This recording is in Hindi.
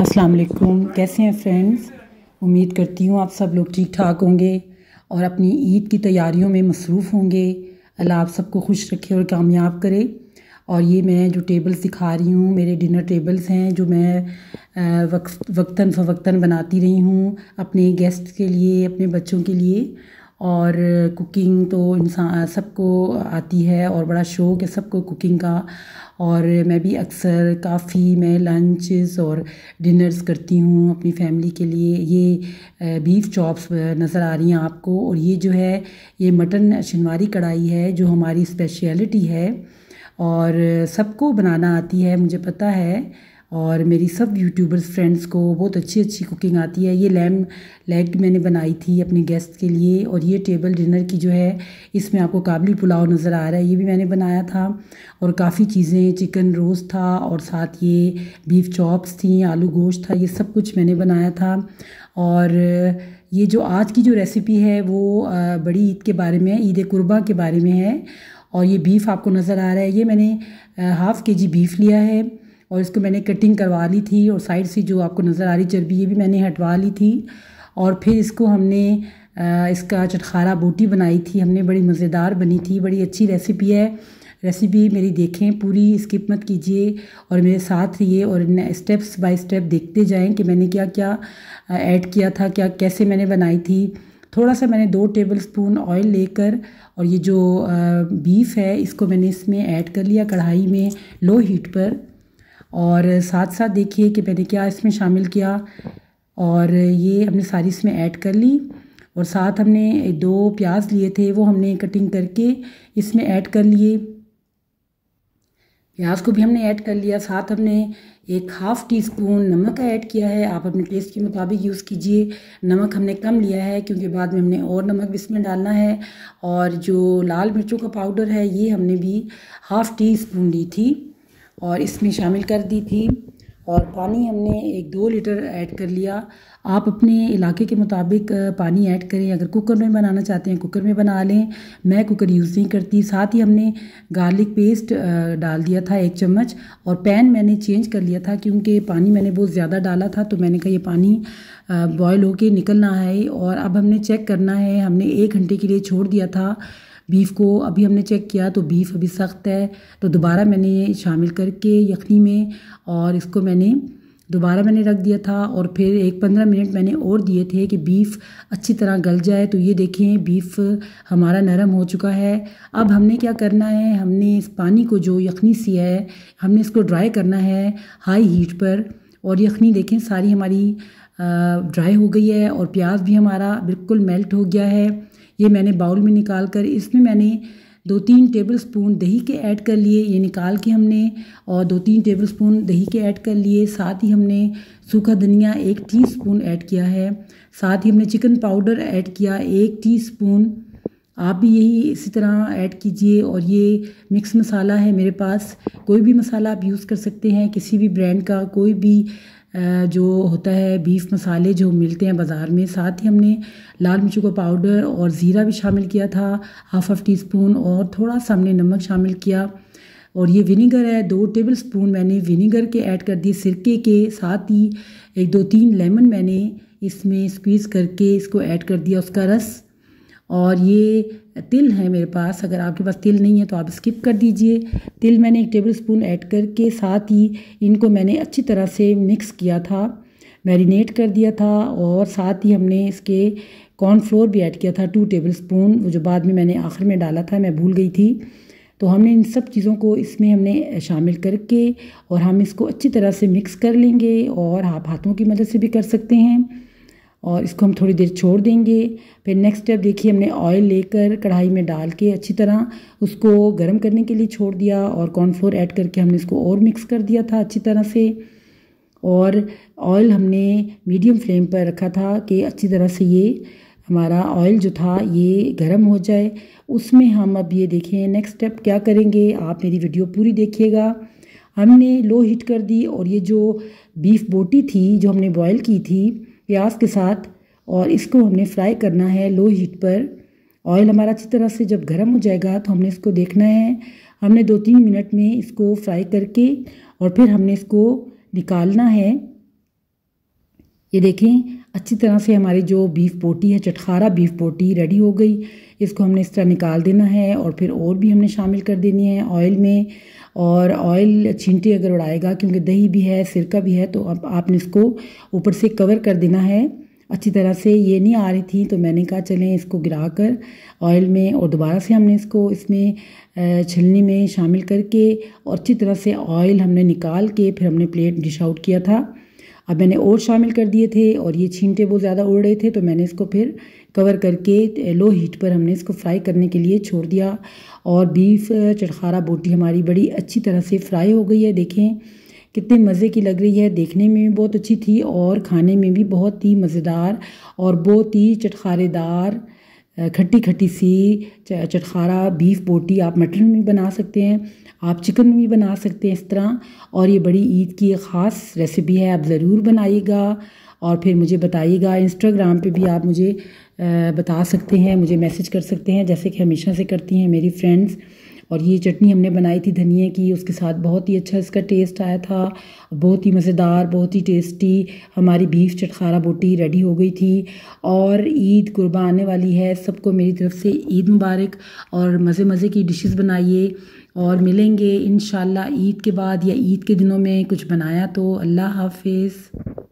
अस्सलाम वालेकुम कैसे हैं फ्रेंड्स उम्मीद करती हूँ आप सब लोग ठीक ठाक होंगे और अपनी ईद की तैयारियों में मसरूफ़ होंगे अल्लाह आप सबको खुश रखे और कामयाब करे और ये मैं जो टेबल्स दिखा रही हूँ मेरे डिनर टेबल्स हैं जो मैं वक्त वक्ता फ़वक्ता बनाती रही हूँ अपने गेस्ट के लिए अपने बच्चों के लिए और कुकिंग तो इंसान सबको आती है और बड़ा शौक़ है सबको कुकिंग का और मैं भी अक्सर काफ़ी मैं लंचेस और डिनर्स करती हूँ अपनी फैमिली के लिए ये बीफ चॉप्स नज़र आ रही हैं आपको और ये जो है ये मटन शनवारी कढ़ाई है जो हमारी स्पेशलिटी है और सबको बनाना आती है मुझे पता है और मेरी सब यूट्यूबर्स फ्रेंड्स को बहुत अच्छी अच्छी कुकिंग आती है ये लैम लेग मैंने बनाई थी अपने गेस्ट के लिए और ये टेबल डिनर की जो है इसमें आपको काबली पुलाव नज़र आ रहा है ये भी मैंने बनाया था और काफ़ी चीज़ें चिकन रोस्ट था और साथ ये बीफ चॉप्स थी आलू गोश्त था ये सब कुछ मैंने बनाया था और ये जो आज की जो रेसिपी है वो बड़ी ईद के बारे में ईद कुर्बा के बारे में है और ये बीफ आपको नज़र आ रहा है ये मैंने हाफ़ के जी बीफ लिया है और इसको मैंने कटिंग करवा ली थी और साइड से जो आपको नज़र आ रही चर्बी ये भी मैंने हटवा ली थी और फिर इसको हमने इसका चटखारा बोटी बनाई थी हमने बड़ी मज़ेदार बनी थी बड़ी अच्छी रेसिपी है रेसिपी मेरी देखें पूरी स्किप मत कीजिए और मेरे साथ रहिए और स्टेप्स बाय स्टेप देखते जाएं कि मैंने क्या क्या ऐड किया था क्या कैसे मैंने बनाई थी थोड़ा सा मैंने दो टेबल स्पून ऑयल लेकर और ये जो बीफ है इसको मैंने इसमें ऐड कर लिया कढ़ाई में लो हीट पर और साथ साथ देखिए कि मैंने क्या इसमें शामिल किया और ये हमने सारी इसमें ऐड कर ली और साथ हमने दो प्याज लिए थे वो हमने कटिंग करके इसमें ऐड कर लिए प्याज को भी हमने ऐड कर लिया साथ हमने एक हाफ़ टी स्पून नमक ऐड किया है आप अपने टेस्ट के मुताबिक यूज़ कीजिए नमक हमने कम लिया है क्योंकि बाद में हमने और नमक भी इसमें डालना है और जो लाल मिर्चों का पाउडर है ये हमने भी हाफ़ टी स्पून ली थी और इसमें शामिल कर दी थी और पानी हमने एक दो लीटर ऐड कर लिया आप अपने इलाके के मुताबिक पानी ऐड करें अगर कुकर में बनाना चाहते हैं कुकर में बना लें मैं कुकर यूज़ नहीं करती साथ ही हमने गार्लिक पेस्ट डाल दिया था एक चम्मच और पैन मैंने चेंज कर लिया था क्योंकि पानी मैंने बहुत ज़्यादा डाला था तो मैंने कहा ये पानी बॉयल होके निकलना है और अब हमने चेक करना है हमने एक घंटे के लिए छोड़ दिया था बीफ़ को अभी हमने चेक किया तो बीफ़ अभी सख्त है तो दोबारा मैंने ये शामिल करके यखनी में और इसको मैंने दोबारा मैंने रख दिया था और फिर एक पंद्रह मिनट मैंने और दिए थे कि बीफ़ अच्छी तरह गल जाए तो ये देखें बीफ़ हमारा नरम हो चुका है अब हमने क्या करना है हमने इस पानी को जो यखनी सी है हमने इसको ड्राई करना है हाई हीट पर और यखनी देखें सारी हमारी ड्राई हो गई है और प्याज भी हमारा बिल्कुल मेल्ट हो गया है ये मैंने बाउल में निकाल कर इसमें मैंने दो तीन टेबल स्पून दही के ऐड कर लिए ये निकाल के हमने और दो तीन टेबल स्पून दही के ऐड कर लिए साथ ही हमने सूखा धनिया एक टी स्पून ऐड किया है साथ ही हमने चिकन पाउडर ऐड किया एक टी स्पून आप भी यही इसी तरह ऐड कीजिए और ये मिक्स मसाला है मेरे पास कोई भी मसाला आप यूज़ कर सकते हैं किसी भी ब्रांड का कोई भी जो होता है बीफ मसाले जो मिलते हैं बाज़ार में साथ ही हमने लाल मिर्ची का पाउडर और ज़ीरा भी शामिल किया था हाफ़ हाफ़ टी स्पून और थोड़ा सा हमने नमक शामिल किया और ये विनीगर है दो टेबल स्पून मैंने विनीगर के ऐड कर दिए सिरके के साथ ही एक दो तीन लेमन मैंने इसमें स्क्वीज़ करके इसको ऐड कर दिया उसका रस और ये तिल है मेरे पास अगर आपके पास तिल नहीं है तो आप स्किप कर दीजिए तिल मैंने एक टेबल स्पून ऐड करके साथ ही इनको मैंने अच्छी तरह से मिक्स किया था मैरिनेट कर दिया था और साथ ही हमने इसके कॉर्नफ्लोर भी ऐड किया था टू टेबल स्पून वो जो बाद में मैंने आखिर में डाला था मैं भूल गई थी तो हमने इन सब चीज़ों को इसमें हमने शामिल करके और हम इसको अच्छी तरह से मिक्स कर लेंगे और आप हाथों की मदद से भी कर सकते हैं और इसको हम थोड़ी देर छोड़ देंगे फिर नेक्स्ट स्टेप देखिए हमने ऑयल लेकर कढ़ाई में डाल के अच्छी तरह उसको गर्म करने के लिए छोड़ दिया और कॉर्नफ्लोर ऐड करके हमने इसको और मिक्स कर दिया था अच्छी तरह से और ऑयल हमने मीडियम फ्लेम पर रखा था कि अच्छी तरह से ये हमारा ऑयल जो था ये गर्म हो जाए उसमें हम अब ये देखें नेक्स्ट स्टेप क्या करेंगे आप मेरी वीडियो पूरी देखिएगा हमने लो हीट कर दी और ये जो बीफ बोटी थी जो हमने बॉयल की थी प्याज के साथ और इसको हमने फ्राई करना है लो हीट पर ऑयल हमारा अच्छी तरह से जब गर्म हो जाएगा तो हमने इसको देखना है हमने दो तीन मिनट में इसको फ्राई करके और फिर हमने इसको निकालना है ये देखें अच्छी तरह से हमारी जो बीफ पोटी है चटखारा बीफ पोटी रेडी हो गई इसको हमने इस तरह निकाल देना है और फिर और भी हमने शामिल कर देनी है ऑयल में और ऑयल छींटे अगर उड़ाएगा क्योंकि दही भी है सिरका भी है तो अब आपने इसको ऊपर से कवर कर देना है अच्छी तरह से ये नहीं आ रही थी तो मैंने कहा चलें इसको गिरा कर ऑयल में और दोबारा से हमने इसको इसमें छलनी में शामिल करके और अच्छी तरह से ऑयल हमने निकाल के फिर हमने प्लेट डिश आउट किया था अब मैंने और शामिल कर दिए थे और ये छींटे बहुत ज़्यादा उड़ रहे थे तो मैंने इसको फिर कवर करके लो हीट पर हमने इसको फ्राई करने के लिए छोड़ दिया और बीफ चटखारा बोटी हमारी बड़ी अच्छी तरह से फ्राई हो गई है देखें कितने मज़े की लग रही है देखने में भी बहुत अच्छी थी और खाने में भी बहुत ही मज़ेदार और बहुत ही चटखारेदार खट्टी खट्टी सी चटखारा बीफ बोटी आप मटन में बना सकते हैं आप चिकन में भी बना सकते हैं इस तरह और ये बड़ी ईद की एक ख़ास रेसिपी है आप ज़रूर बनाइएगा और फिर मुझे बताइएगा इंस्टाग्राम पे भी आप मुझे बता सकते हैं मुझे मैसेज कर सकते हैं जैसे कि हमेशा से करती हैं मेरी फ्रेंड्स और ये चटनी हमने बनाई थी धनिया की उसके साथ बहुत ही अच्छा इसका टेस्ट आया था बहुत ही मज़ेदार बहुत ही टेस्टी हमारी बीफ चटखारा बोटी रेडी हो गई थी और ईद कुर्बा आने वाली है सबको मेरी तरफ से ईद मुबारक और मज़े मज़े की डिशेज़ बनाइए और मिलेंगे इन ईद के बाद या ईद के दिनों में कुछ बनाया तो अल्लाह हाफिज़